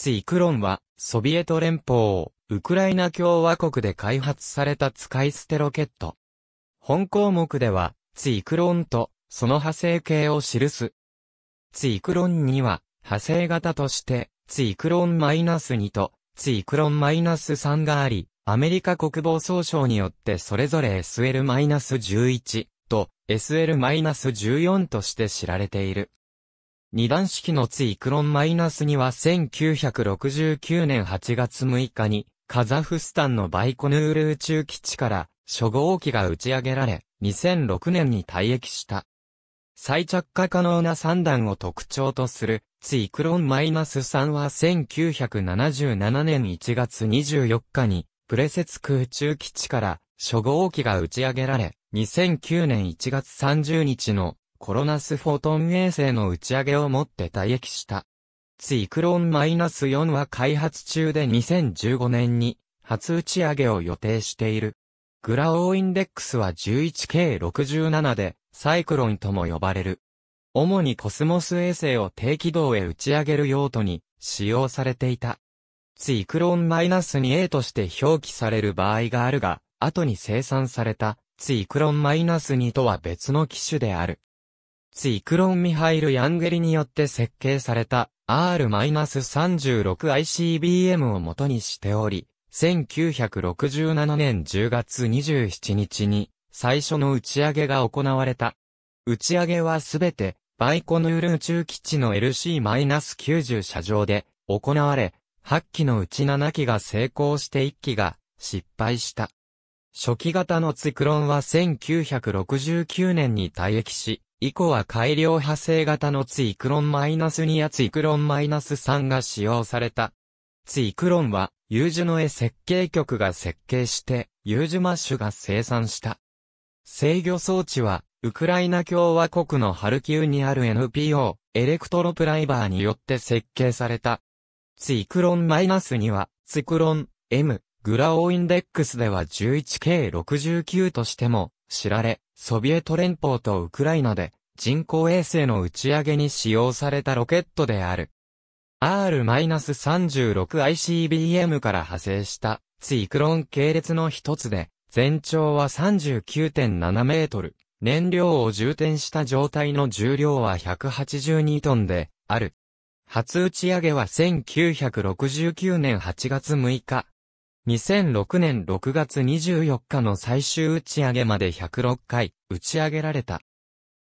ツイクロンは、ソビエト連邦、ウクライナ共和国で開発された使い捨てロケット。本項目では、ツイクロンと、その派生形を記す。ツイクロンには、派生型として、ツイクロン -2 と、ツイクロン -3 があり、アメリカ国防総省によってそれぞれ SL-11 と SL-14 として知られている。二段式のツイクロンマイナス -2 は1969年8月6日に、カザフスタンのバイコヌール宇宙基地から初号機が打ち上げられ、2006年に退役した。再着火可能な三段を特徴とする、ツイクロンマイナス -3 は1977年1月24日に、プレセツク宇宙基地から初号機が打ち上げられ、2009年1月30日のコロナスフォトン衛星の打ち上げをもって退役した。ツイクロンマイナス -4 は開発中で2015年に初打ち上げを予定している。グラオーインデックスは 11K67 でサイクロンとも呼ばれる。主にコスモス衛星を低軌道へ打ち上げる用途に使用されていた。ツイクロンマイナス -2A として表記される場合があるが、後に生産されたツイクロンマイナス -2 とは別の機種である。ツイクロン・ミハイル・ヤンゲリによって設計された R-36ICBM を元にしており、1967年10月27日に最初の打ち上げが行われた。打ち上げはすべてバイコヌール宇宙基地の LC-90 射場で行われ、8機のうち7機が成功して1機が失敗した。初期型のツイクロンは1969年に退役し、以降は改良派生型のツイクロン -2 やツイクロン -3 が使用された。ツイクロンは、ユージュの絵設計局が設計して、ユージュマッシュが生産した。制御装置は、ウクライナ共和国のハルキウにある NPO、エレクトロプライバーによって設計された。ツイクロン -2 は、ツイクロン M、グラオインデックスでは 11K69 としても知られ、ソビエト連邦とウクライナで人工衛星の打ち上げに使用されたロケットである。R-36ICBM から派生したツイクロン系列の一つで、全長は39.7メートル。燃料を充填した状態の重量は182トンである。初打ち上げは1969年8月6日。2006年6月24日の最終打ち上げまで106回打ち上げられた。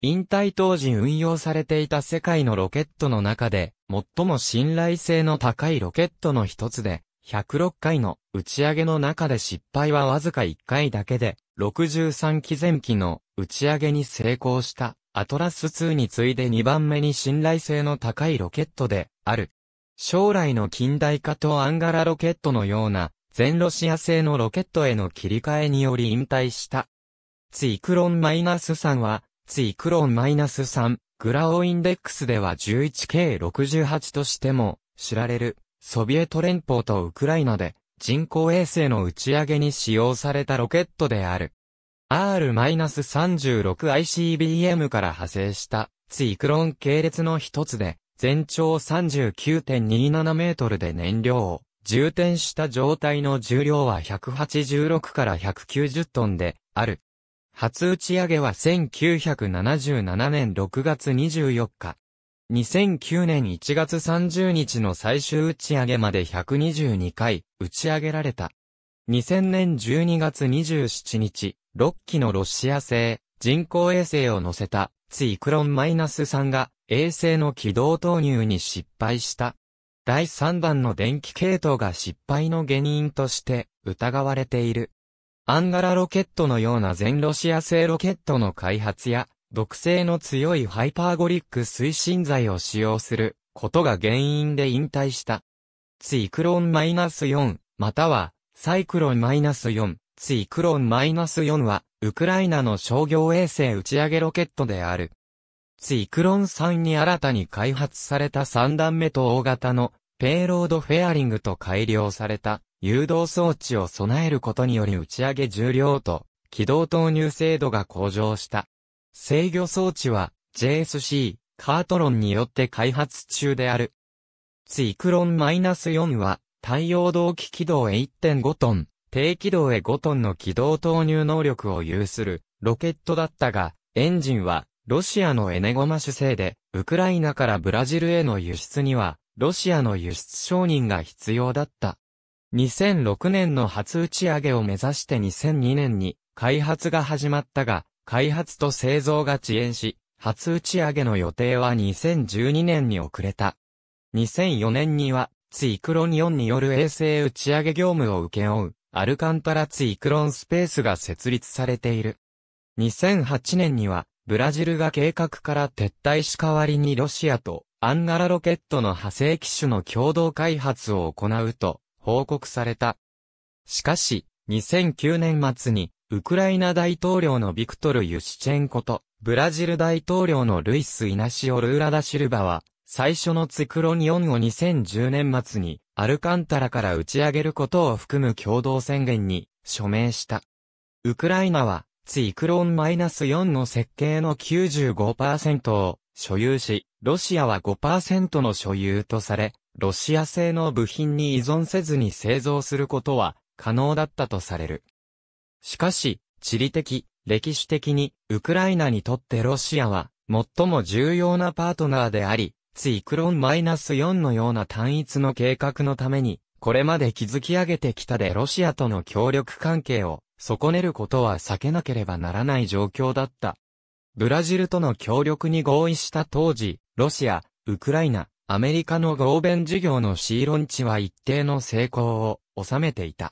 引退当時運用されていた世界のロケットの中で、最も信頼性の高いロケットの一つで、106回の打ち上げの中で失敗はわずか1回だけで、63機前期の打ち上げに成功したアトラス2に次いで2番目に信頼性の高いロケットである。将来の近代化とアンガラロケットのような全ロシア製のロケットへの切り替えにより引退した。ツイクロン -3 はツイクロン -3、グラオインデックスでは 11K68 としても知られる、ソビエト連邦とウクライナで人工衛星の打ち上げに使用されたロケットである。R-36ICBM から派生したツイクロン系列の一つで、全長39.27メートルで燃料を充填した状態の重量は186から190トンである。初打ち上げは1977年6月24日。2009年1月30日の最終打ち上げまで122回打ち上げられた。2000年12月27日、6機のロシア製人工衛星を乗せたツイクロンマイナス -3 が衛星の軌道投入に失敗した。第3弾の電気系統が失敗の原因として疑われている。アンガラロケットのような全ロシア製ロケットの開発や、毒性の強いハイパーゴリック推進剤を使用することが原因で引退した。ツイクロン -4、または、サイクロン -4、ツイクロン -4 は、ウクライナの商業衛星打ち上げロケットである。ツイクロン3に新たに開発された3段目と大型のペイロードフェアリングと改良された誘導装置を備えることにより打ち上げ重量と軌道投入精度が向上した。制御装置は JSC カートロンによって開発中である。ツイクロン -4 は太陽動機軌道へ1.5トン、低軌道へ5トンの軌道投入能力を有するロケットだったが、エンジンはロシアのエネゴマ主制で、ウクライナからブラジルへの輸出には、ロシアの輸出承認が必要だった。2006年の初打ち上げを目指して2002年に開発が始まったが、開発と製造が遅延し、初打ち上げの予定は2012年に遅れた。2004年には、ツイクロンによる衛星打ち上げ業務を請け負う、アルカンタラツイクロンスペースが設立されている。2008年には、ブラジルが計画から撤退し代わりにロシアとアンガラロケットの派生機種の共同開発を行うと報告された。しかし、2009年末に、ウクライナ大統領のビクトル・ユシチェンコと、ブラジル大統領のルイス・イナシオ・ルーラダ・シルバは、最初のツクロニオンを2010年末に、アルカンタラから打ち上げることを含む共同宣言に、署名した。ウクライナは、ツイクロン -4 の設計の95%を所有し、ロシアは5%の所有とされ、ロシア製の部品に依存せずに製造することは可能だったとされる。しかし、地理的、歴史的に、ウクライナにとってロシアは、最も重要なパートナーであり、ツイクロンマイナス -4 のような単一の計画のために、これまで築き上げてきたでロシアとの協力関係を損ねることは避けなければならない状況だった。ブラジルとの協力に合意した当時、ロシア、ウクライナ、アメリカの合弁事業のシーロン地は一定の成功を収めていた。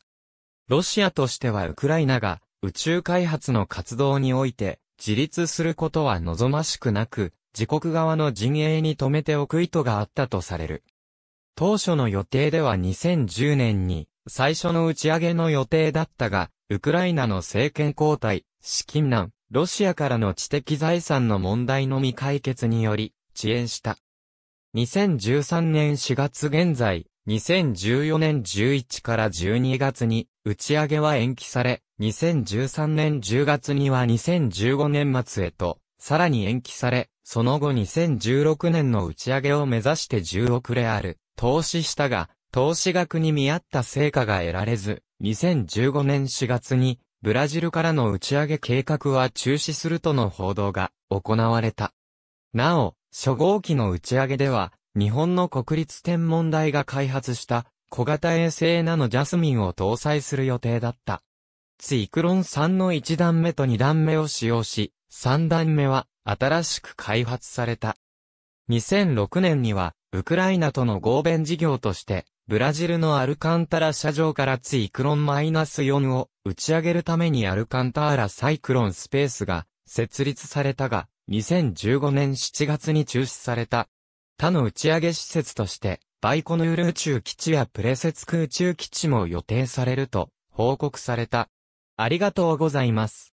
ロシアとしてはウクライナが宇宙開発の活動において自立することは望ましくなく、自国側の陣営に止めておく意図があったとされる。当初の予定では2010年に最初の打ち上げの予定だったが、ウクライナの政権交代、資金難、ロシアからの知的財産の問題の未解決により遅延した。2013年4月現在、2014年11から12月に打ち上げは延期され、2013年10月には2015年末へと、さらに延期され、その後2016年の打ち上げを目指して10億レアル、投資したが、投資額に見合った成果が得られず、2015年4月に、ブラジルからの打ち上げ計画は中止するとの報道が行われた。なお、初号機の打ち上げでは、日本の国立天文台が開発した小型衛星ナノジャスミンを搭載する予定だった。ツイクロン3の1段目と2段目を使用し、3段目は新しく開発された。2006年には、ウクライナとの合弁事業として、ブラジルのアルカンタラ社上からツイクロン -4 を打ち上げるためにアルカンターラサイクロンスペースが設立されたが、2015年7月に中止された。他の打ち上げ施設として、バイコヌール宇宙基地やプレセツク宇宙基地も予定されると報告された。ありがとうございます。